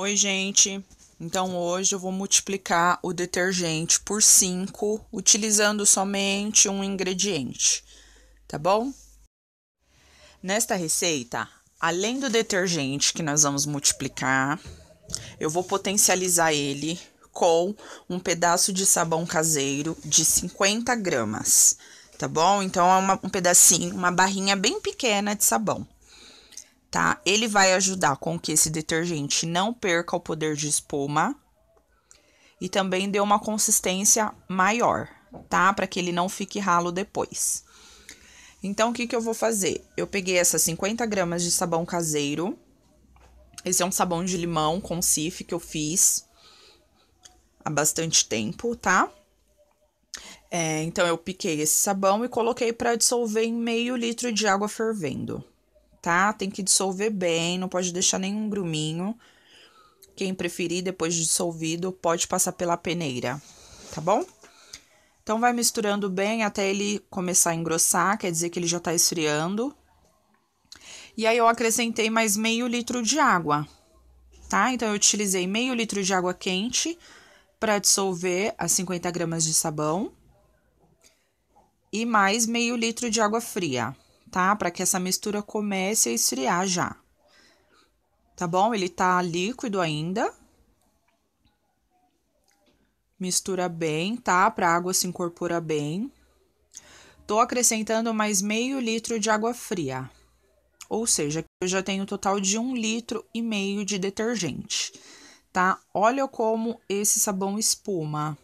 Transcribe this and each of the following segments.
Oi, gente. Então hoje eu vou multiplicar o detergente por 5 utilizando somente um ingrediente, tá bom? Nesta receita, além do detergente que nós vamos multiplicar, eu vou potencializar ele com um pedaço de sabão caseiro de 50 gramas, tá bom? Então é uma, um pedacinho, uma barrinha bem pequena de sabão tá? Ele vai ajudar com que esse detergente não perca o poder de espuma e também dê uma consistência maior, tá? Para que ele não fique ralo depois. Então, o que, que eu vou fazer? Eu peguei essas 50 gramas de sabão caseiro. Esse é um sabão de limão com cif que eu fiz há bastante tempo, tá? É, então, eu piquei esse sabão e coloquei para dissolver em meio litro de água fervendo tá? Tem que dissolver bem, não pode deixar nenhum gruminho. Quem preferir, depois de dissolvido, pode passar pela peneira, tá bom? Então, vai misturando bem até ele começar a engrossar, quer dizer que ele já tá esfriando. E aí, eu acrescentei mais meio litro de água, tá? Então, eu utilizei meio litro de água quente para dissolver as 50 gramas de sabão e mais meio litro de água fria tá? Para que essa mistura comece a esfriar já. Tá bom? Ele tá líquido ainda. Mistura bem, tá? Para a água se incorporar bem. Tô acrescentando mais meio litro de água fria. Ou seja, eu já tenho um total de um litro e meio de detergente, tá? Olha como esse sabão espuma.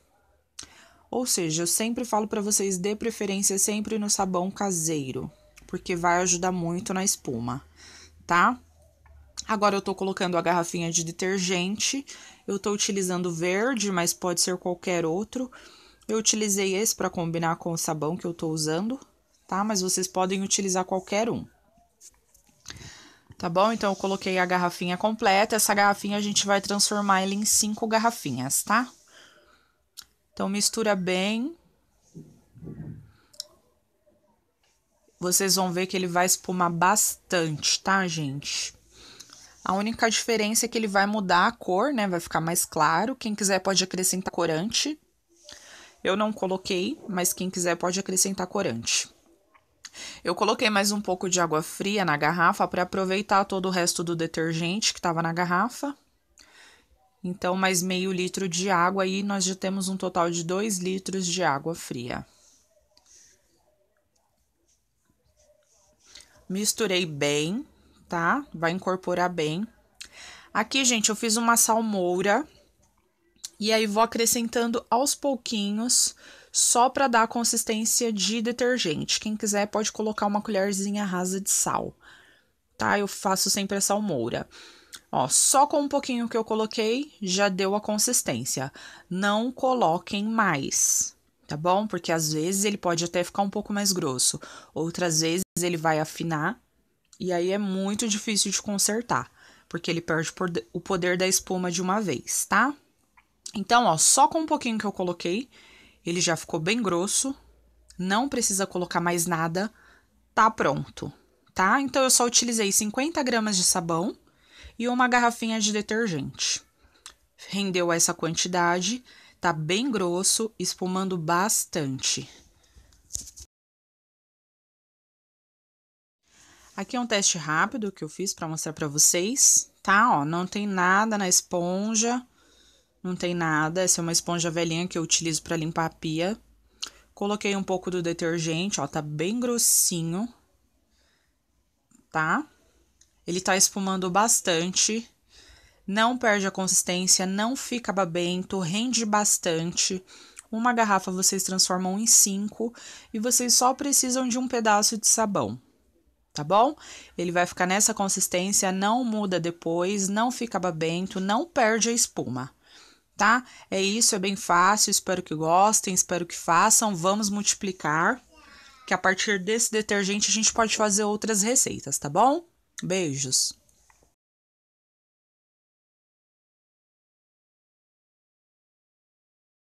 Ou seja, eu sempre falo para vocês, dê preferência sempre no sabão caseiro porque vai ajudar muito na espuma, tá? Agora eu tô colocando a garrafinha de detergente. Eu tô utilizando verde, mas pode ser qualquer outro. Eu utilizei esse para combinar com o sabão que eu tô usando, tá? Mas vocês podem utilizar qualquer um. Tá bom? Então eu coloquei a garrafinha completa. Essa garrafinha a gente vai transformar ela em cinco garrafinhas, tá? Então mistura bem vocês vão ver que ele vai espumar bastante, tá, gente? A única diferença é que ele vai mudar a cor, né? Vai ficar mais claro. Quem quiser pode acrescentar corante. Eu não coloquei, mas quem quiser pode acrescentar corante. Eu coloquei mais um pouco de água fria na garrafa para aproveitar todo o resto do detergente que estava na garrafa. Então, mais meio litro de água aí, nós já temos um total de 2 litros de água fria. Misturei bem, tá? Vai incorporar bem. Aqui, gente, eu fiz uma salmoura. E aí, vou acrescentando aos pouquinhos, só para dar a consistência de detergente. Quem quiser pode colocar uma colherzinha rasa de sal, tá? Eu faço sempre a salmoura. Ó, só com um pouquinho que eu coloquei, já deu a consistência. Não coloquem mais, tá bom? Porque às vezes ele pode até ficar um pouco mais grosso, outras vezes ele vai afinar e aí é muito difícil de consertar, porque ele perde o poder da espuma de uma vez, tá? Então, ó, só com um pouquinho que eu coloquei, ele já ficou bem grosso, não precisa colocar mais nada, tá pronto, tá? Então, eu só utilizei 50 gramas de sabão e uma garrafinha de detergente. Rendeu essa quantidade Tá bem grosso, espumando bastante. Aqui é um teste rápido que eu fiz para mostrar para vocês, tá? Ó, não tem nada na esponja, não tem nada. Essa é uma esponja velhinha que eu utilizo para limpar a pia. Coloquei um pouco do detergente, ó, tá bem grossinho, tá? Ele tá espumando bastante não perde a consistência, não fica babento, rende bastante. Uma garrafa vocês transformam em cinco e vocês só precisam de um pedaço de sabão, tá bom? Ele vai ficar nessa consistência, não muda depois, não fica babento, não perde a espuma tá? É isso, é bem fácil. Espero que gostem, espero que façam. Vamos multiplicar, que a partir desse detergente a gente pode fazer outras receitas, tá bom? Beijos!